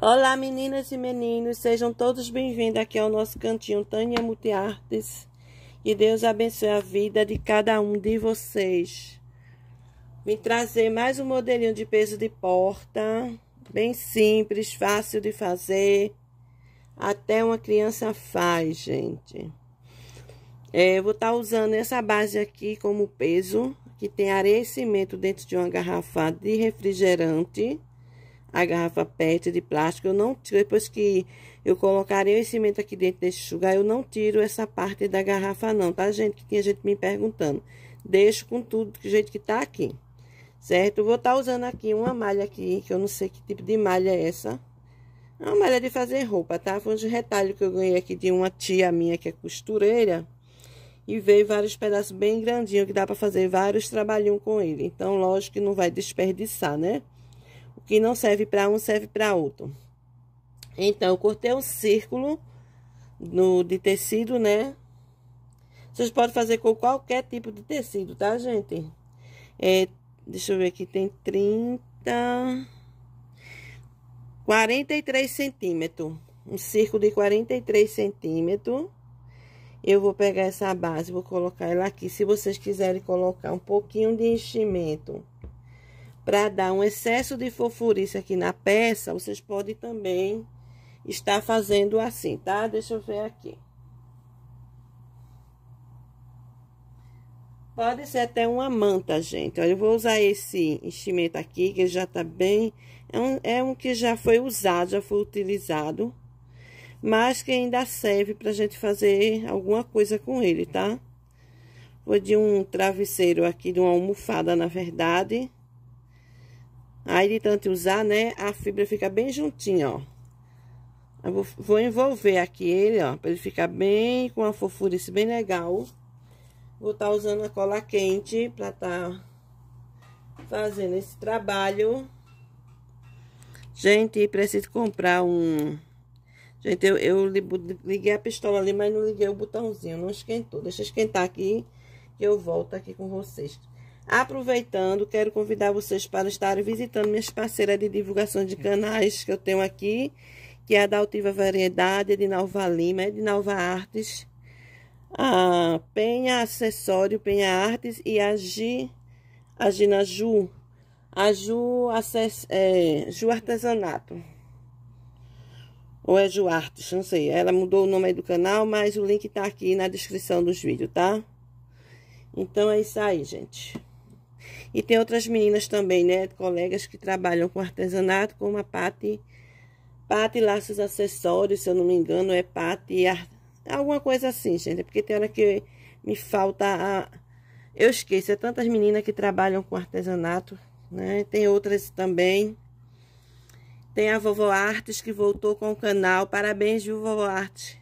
Olá meninas e meninos, sejam todos bem-vindos aqui ao nosso cantinho Tânia Multiartes. Que Deus abençoe a vida de cada um de vocês. Vim trazer mais um modelinho de peso de porta, bem simples, fácil de fazer. Até uma criança faz, gente. É, eu vou estar tá usando essa base aqui como peso, que tem areia e cimento dentro de uma garrafa de refrigerante a garrafa PET de plástico, eu não tiro, depois que eu colocarei o cimento aqui dentro desse sugar, eu não tiro essa parte da garrafa não, tá gente? Que tinha gente me perguntando. Deixo com tudo do jeito que tá aqui, certo? Eu vou estar tá usando aqui uma malha aqui, que eu não sei que tipo de malha é essa. É uma malha de fazer roupa, tá? Foi um retalho que eu ganhei aqui de uma tia minha que é costureira. E veio vários pedaços bem grandinhos, que dá pra fazer vários trabalhinhos com ele. Então, lógico que não vai desperdiçar, né? que não serve para um, serve para outro. Então, eu cortei um círculo no, de tecido, né? Vocês podem fazer com qualquer tipo de tecido, tá, gente? É, deixa eu ver aqui, tem 30... 43 centímetros. Um círculo de 43 centímetros. Eu vou pegar essa base, vou colocar ela aqui. Se vocês quiserem colocar um pouquinho de enchimento para dar um excesso de fofurice aqui na peça, vocês podem também estar fazendo assim, tá? Deixa eu ver aqui. Pode ser até uma manta, gente. Olha, eu vou usar esse enchimento aqui, que já tá bem... É um, é um que já foi usado, já foi utilizado. Mas que ainda serve pra gente fazer alguma coisa com ele, tá? Vou de um travesseiro aqui, de uma almofada, na verdade. Aí, de tanto usar, né, a fibra fica bem juntinha, ó. Eu vou, vou envolver aqui ele, ó, pra ele ficar bem com fofura, fofurice bem legal. Vou estar tá usando a cola quente pra tá fazendo esse trabalho. Gente, preciso comprar um... Gente, eu, eu liguei a pistola ali, mas não liguei o botãozinho, não esquentou. Deixa esquentar aqui que eu volto aqui com vocês. Aproveitando, quero convidar vocês para estarem visitando minhas parceiras de divulgação de canais que eu tenho aqui, que é a da Altiva Variedade, Edinalva Lima, Edinalva Artes, a Penha Acessório, Penha Artes e a, Gi, a Gina Ju, a Ju, Acess, é, Ju Artesanato. Ou é Ju Artes, não sei. Ela mudou o nome aí do canal, mas o link tá aqui na descrição dos vídeos, tá? Então é isso aí, gente. E tem outras meninas também, né? Colegas que trabalham com artesanato, como a Pati, Pati Laços Acessórios, se eu não me engano, é Pati alguma coisa assim, gente. É porque tem hora que me falta a... Eu esqueço, é tantas meninas que trabalham com artesanato, né? Tem outras também. Tem a Vovó Artes que voltou com o canal. Parabéns, viu, Vovó Artes?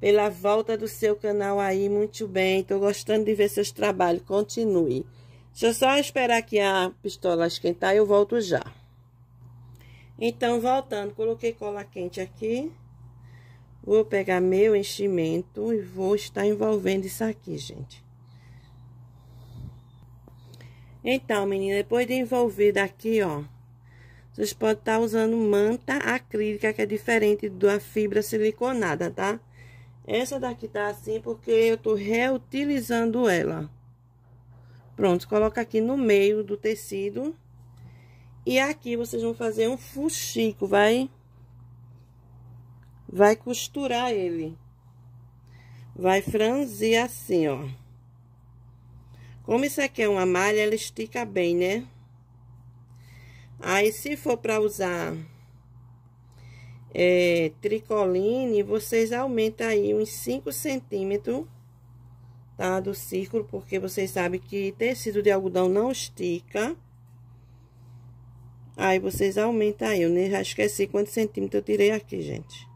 Pela volta do seu canal aí, muito bem. Tô gostando de ver seus trabalhos. Continue. Deixa eu só esperar aqui a pistola esquentar e eu volto já. Então, voltando, coloquei cola quente aqui. Vou pegar meu enchimento e vou estar envolvendo isso aqui, gente. Então, menina, depois de envolver daqui, ó, vocês podem estar usando manta acrílica, que é diferente da fibra siliconada, tá? Essa daqui tá assim porque eu tô reutilizando ela. Pronto, coloca aqui no meio do tecido. E aqui vocês vão fazer um fuxico, vai... Vai costurar ele. Vai franzir assim, ó. Como isso aqui é uma malha, ela estica bem, né? Aí, se for para usar é, tricoline, vocês aumentam aí uns 5 centímetros tá? Do círculo, porque vocês sabem que tecido de algodão não estica. Aí, vocês aumentam aí. Eu nem já esqueci quantos centímetros eu tirei aqui, gente.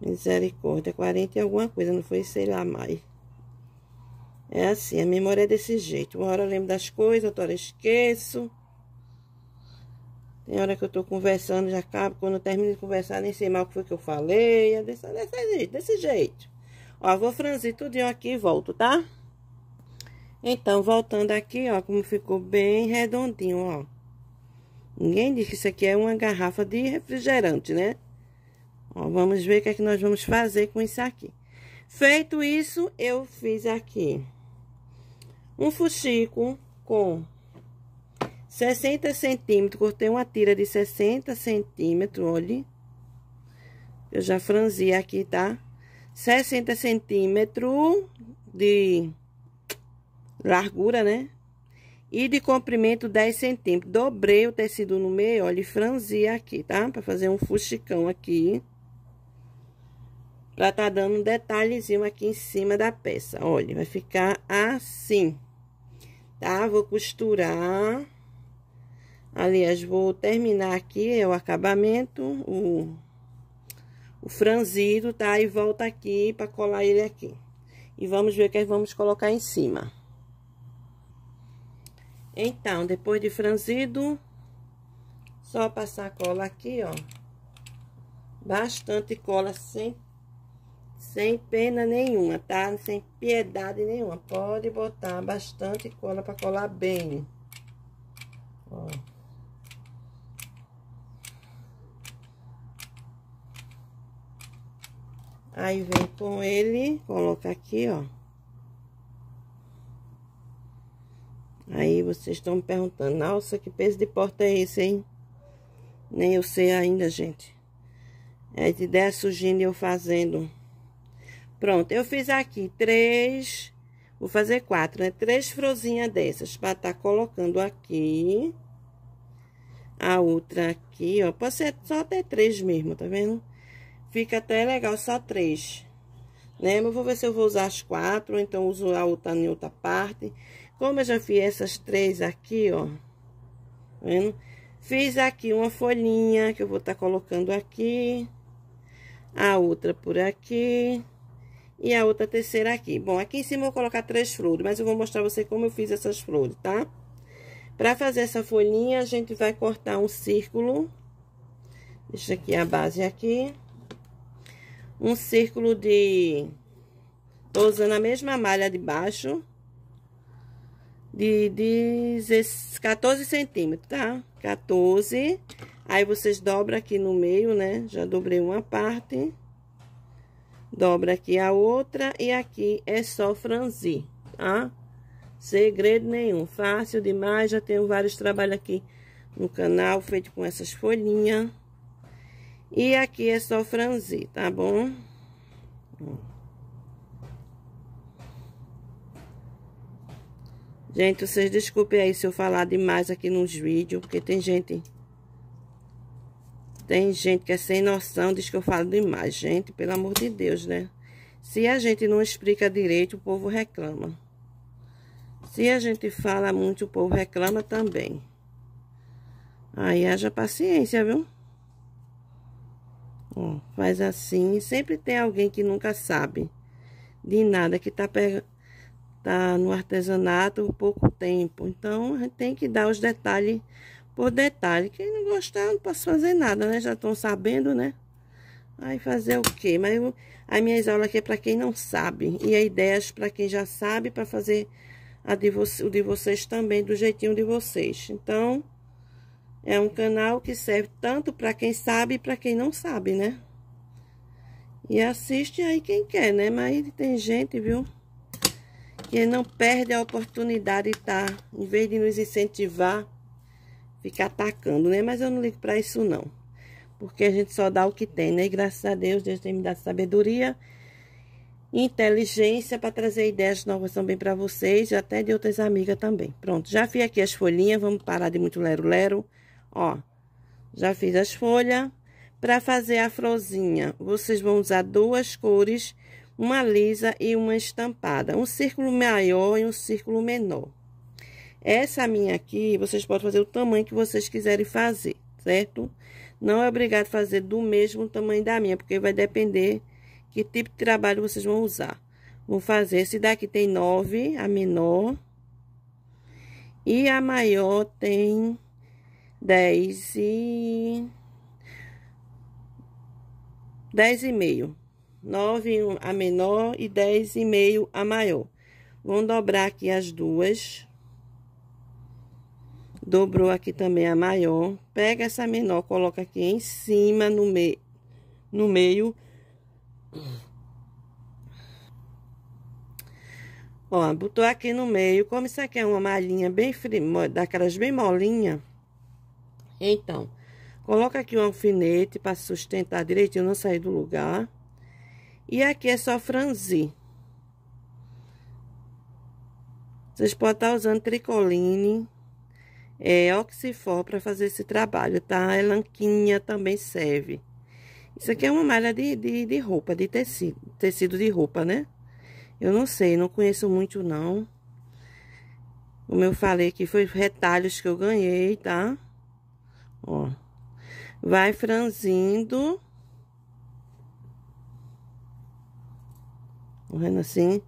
Misericórdia, 40 e alguma coisa, não foi, sei lá, mais. É assim, a memória é desse jeito. Uma hora eu lembro das coisas, outra hora eu esqueço. Tem hora que eu tô conversando, já acabo. Quando eu termino de conversar, nem sei mais o que foi que eu falei. É desse, desse jeito. Desse jeito. Ó, vou franzir tudinho aqui e volto, tá? Então, voltando aqui, ó, como ficou bem redondinho, ó. Ninguém diz que isso aqui é uma garrafa de refrigerante, né? Ó, vamos ver o que é que nós vamos fazer com isso aqui. Feito isso, eu fiz aqui um fuxico com 60 centímetros. Cortei uma tira de 60 centímetros, olha. Eu já franzi aqui, Tá? 60 centímetros de largura, né? E de comprimento 10 centímetros. Dobrei o tecido no meio, olha, e franzi aqui, tá? Pra fazer um fusticão aqui. Pra tá dando um detalhezinho aqui em cima da peça. Olha, vai ficar assim, tá? Vou costurar. Aliás, vou terminar aqui é o acabamento, o o franzido, tá? E volta aqui para colar ele aqui. E vamos ver o é que vamos colocar em cima. Então, depois de franzido, só passar cola aqui, ó. Bastante cola, sem, sem pena nenhuma, tá? Sem piedade nenhuma. Pode botar bastante cola para colar bem. Ó. Aí vem com ele, coloca aqui, ó. Aí vocês estão me perguntando, nossa, que peso de porta é esse, hein? Nem eu sei ainda, gente. É de 10 surgindo e eu fazendo. Pronto, eu fiz aqui três, vou fazer quatro, né? Três frozinhas dessas para tá colocando aqui. A outra aqui, ó, pode ser só até três mesmo, tá vendo? Fica até legal só três. Né? Mas vou ver se eu vou usar as quatro, ou então uso a outra em outra parte. Como eu já fiz essas três aqui, ó. Tá vendo? Fiz aqui uma folhinha que eu vou estar tá colocando aqui. A outra por aqui. E a outra terceira aqui. Bom, aqui em cima eu vou colocar três flores, mas eu vou mostrar você como eu fiz essas flores, tá? Pra fazer essa folhinha, a gente vai cortar um círculo. Deixa aqui a base aqui um círculo de... Tô usando a mesma malha de baixo. De, 14 centímetros, tá? 14. Aí, vocês dobram aqui no meio, né? Já dobrei uma parte. Dobra aqui a outra. E aqui é só franzir, tá? Segredo nenhum. Fácil demais. Já tenho vários trabalhos aqui no canal feito com essas folhinhas. E aqui é só franzir, tá bom? Gente, vocês desculpem aí se eu falar demais aqui nos vídeos, porque tem gente... Tem gente que é sem noção, diz que eu falo demais. Gente, pelo amor de Deus, né? Se a gente não explica direito, o povo reclama. Se a gente fala muito, o povo reclama também. Aí haja paciência, viu? Ó, faz assim. E sempre tem alguém que nunca sabe de nada, que tá, tá no artesanato por pouco tempo. Então, tem que dar os detalhes por detalhe. Quem não gostar, não posso fazer nada, né? Já estão sabendo, né? Aí fazer o quê? Mas eu, as minhas aulas aqui é para quem não sabe. E a ideias é para quem já sabe, para fazer a de o de vocês também, do jeitinho de vocês. Então, é um canal que serve tanto para quem sabe e para quem não sabe, né? E assiste aí quem quer, né? Mas tem gente, viu? Que não perde a oportunidade tá, em vez de nos incentivar, ficar atacando, né? Mas eu não ligo para isso, não. Porque a gente só dá o que tem, né? E graças a Deus, Deus tem me dado sabedoria inteligência para trazer ideias novas também para vocês e até de outras amigas também. Pronto, já fiz aqui as folhinhas, vamos parar de muito lero-lero. Ó, já fiz as folhas. Para fazer a frozinha, vocês vão usar duas cores, uma lisa e uma estampada. Um círculo maior e um círculo menor. Essa minha aqui, vocês podem fazer o tamanho que vocês quiserem fazer, certo? Não é obrigado a fazer do mesmo tamanho da minha, porque vai depender que tipo de trabalho vocês vão usar. Vou fazer, esse daqui tem nove, a menor. E a maior tem dez e... dez e meio. Nove a menor e dez e meio a maior. Vão dobrar aqui as duas. Dobrou aqui também a maior. Pega essa menor, coloca aqui em cima, no, me... no meio. Ó, botou aqui no meio. Como isso aqui é uma malhinha bem frim daquelas bem molinha, então, coloca aqui um alfinete para sustentar direitinho, não sair do lugar. E aqui é só franzir. Vocês podem estar tá usando tricoline, é, oxifor para fazer esse trabalho, tá? Elanquinha também serve. Isso aqui é uma malha de, de, de roupa, de tecido, tecido de roupa, né? Eu não sei, não conheço muito não. Como eu falei que foi retalhos que eu ganhei, tá? Ó. Vai franzindo. Correndo tá assim.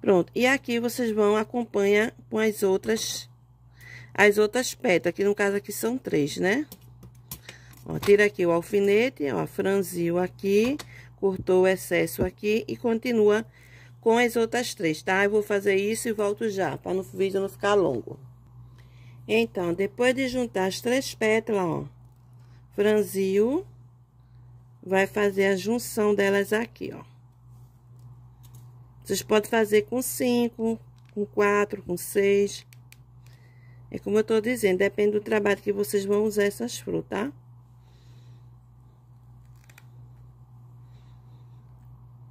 Pronto. E aqui vocês vão acompanhar com as outras as outras pétalas, que no caso aqui são três, né? Ó, tira aqui o alfinete, ó, franziu aqui, cortou o excesso aqui e continua com as outras três, tá? Eu vou fazer isso e volto já, para o vídeo não ficar longo. Então, depois de juntar as três pétalas, ó, franziu, vai fazer a junção delas aqui, ó. Vocês podem fazer com cinco, com quatro, com seis. É como eu tô dizendo, depende do trabalho que vocês vão usar essas frutas, tá?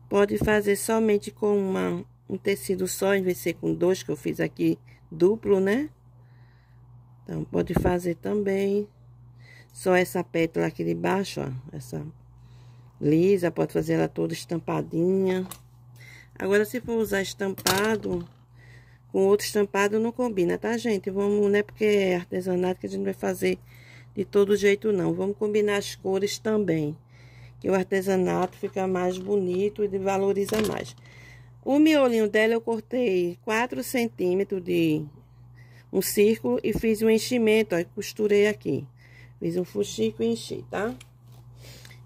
Pode fazer somente com uma, um tecido só, em vez de ser com dois, que eu fiz aqui duplo, né? Então, pode fazer também só essa pétala aqui de baixo, ó. Essa lisa, pode fazer ela toda estampadinha. Agora, se for usar estampado, com outro estampado não combina, tá, gente? Vamos, né, porque é artesanato que a gente vai fazer de todo jeito, não. Vamos combinar as cores também, que o artesanato fica mais bonito e valoriza mais. O miolinho dela eu cortei 4 centímetros de um círculo e fiz um enchimento, aí costurei aqui. Fiz um fuxico e enchi, tá?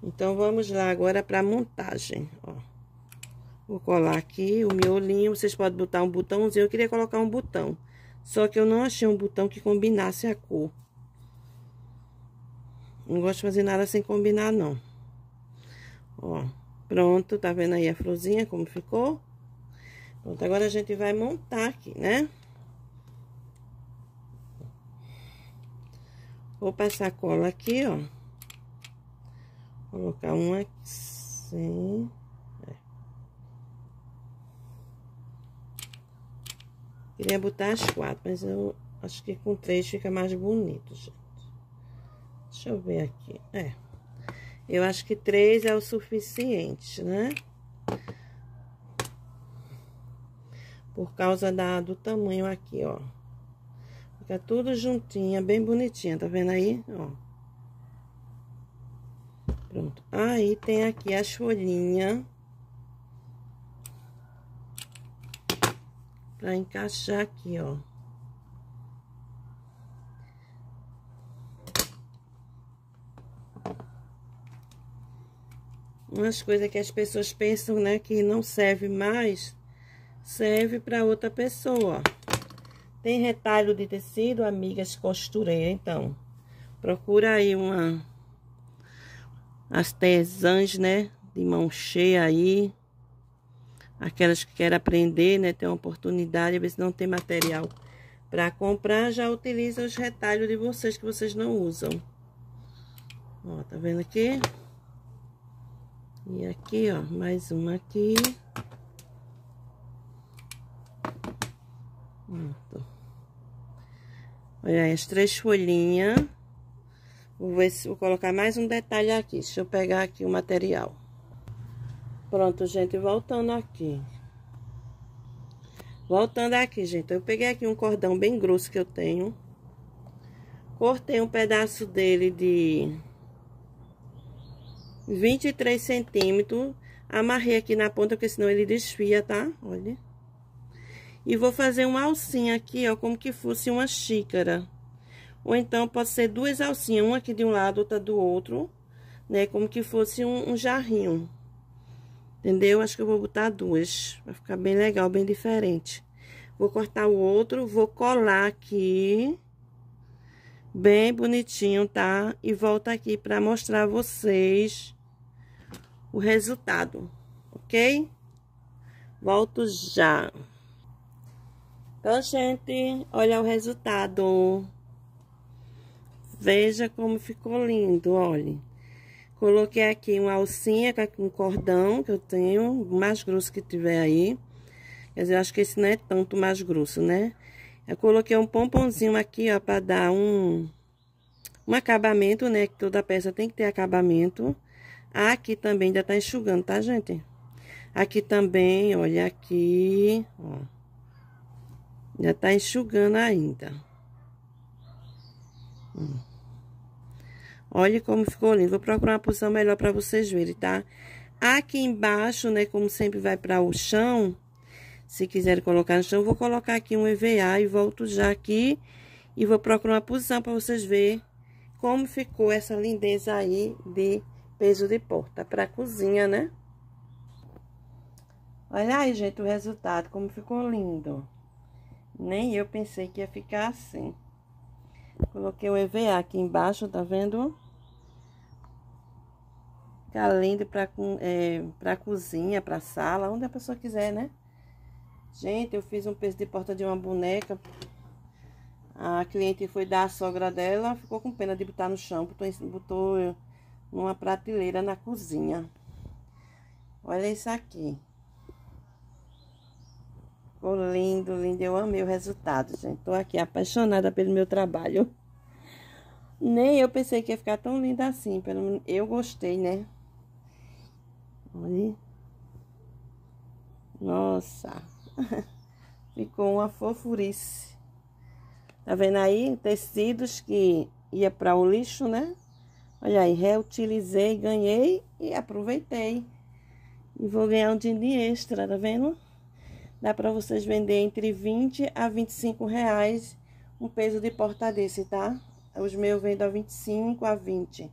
Então, vamos lá agora para montagem, ó. Vou colar aqui o miolinho, vocês podem botar um botãozinho, eu queria colocar um botão. Só que eu não achei um botão que combinasse a cor. Não gosto de fazer nada sem combinar, não. Ó, pronto, tá vendo aí a florzinha como ficou? Pronto, agora a gente vai montar aqui, né? Vou passar cola aqui, ó. Colocar um aqui, sim. É. Queria botar as quatro, mas eu acho que com três fica mais bonito, gente. Deixa eu ver aqui. É. Eu acho que três é o suficiente, né? Por causa da, do tamanho aqui, ó. Fica tudo juntinha, bem bonitinha, tá vendo aí? Ó. Pronto. Aí tem aqui as folhinhas. Pra encaixar aqui, ó. umas coisas que as pessoas pensam, né, que não serve mais, serve para outra pessoa. Tem retalho de tecido, amigas costureira, então. Procura aí uma... As tesãs, né? De mão cheia aí. Aquelas que querem aprender, né? Tem uma oportunidade, às vezes não tem material para comprar. Já utiliza os retalhos de vocês que vocês não usam. Ó, tá vendo aqui? E aqui, ó, mais uma aqui. Pronto. Olha aí, as três folhinhas. Vou, ver se, vou colocar mais um detalhe aqui. Deixa eu pegar aqui o material. Pronto, gente, voltando aqui. Voltando aqui, gente, eu peguei aqui um cordão bem grosso que eu tenho. Cortei um pedaço dele de 23 centímetros. Amarrei aqui na ponta, porque senão ele desfia, tá? Olha. E vou fazer uma alcinha aqui, ó, como que fosse uma xícara. Ou então, pode ser duas alcinhas, uma aqui de um lado, outra do outro, né? Como que fosse um, um jarrinho. Entendeu? Acho que eu vou botar duas, vai ficar bem legal, bem diferente. Vou cortar o outro, vou colar aqui, bem bonitinho, tá? E volto aqui pra mostrar a vocês o resultado, ok? Volto já. Então, gente, olha o resultado. Veja como ficou lindo, olha. Coloquei aqui uma alcinha com um cordão que eu tenho, mais grosso que tiver aí. Quer dizer, eu acho que esse não é tanto mais grosso, né? Eu coloquei um pomponzinho aqui, ó, pra dar um, um acabamento, né? Que toda peça tem que ter acabamento. Aqui também ainda tá enxugando, tá, gente? Aqui também, olha aqui, ó. Já tá enxugando ainda. Hum. Olha como ficou lindo. Vou procurar uma posição melhor para vocês verem, tá? Aqui embaixo, né, como sempre vai para o chão, se quiserem colocar no chão, vou colocar aqui um EVA e volto já aqui. E vou procurar uma posição para vocês verem como ficou essa lindeza aí de peso de porta para cozinha, né? Olha aí, gente, o resultado, como ficou lindo. Nem eu pensei que ia ficar assim. Coloquei o EVA aqui embaixo, tá vendo? Fica lindo pra, é, pra cozinha, pra sala, onde a pessoa quiser, né? Gente, eu fiz um peso de porta de uma boneca. A cliente foi dar a sogra dela, ficou com pena de botar no chão, botou, botou numa prateleira na cozinha. Olha isso aqui. Ficou lindo, lindo. Eu amei o resultado, gente. Tô aqui apaixonada pelo meu trabalho. Nem eu pensei que ia ficar tão linda assim. Pelo menos eu gostei, né? Olha. Nossa. Ficou uma fofurice. Tá vendo aí? Tecidos que ia para o lixo, né? Olha aí, reutilizei, ganhei e aproveitei. E vou ganhar um dinheiro extra, tá vendo? dá para vocês vender entre 20 a 25 reais um peso de porta desse, tá? Os meus vendo a 25 a 20.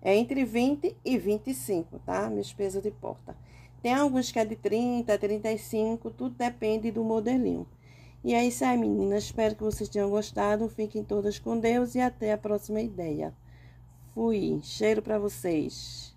É entre 20 e 25, tá? Meus pesos de porta. Tem alguns que é de 30, 35, tudo depende do modelinho. E é isso aí, meninas. Espero que vocês tenham gostado. Fiquem todas com Deus e até a próxima ideia. Fui. Cheiro para vocês.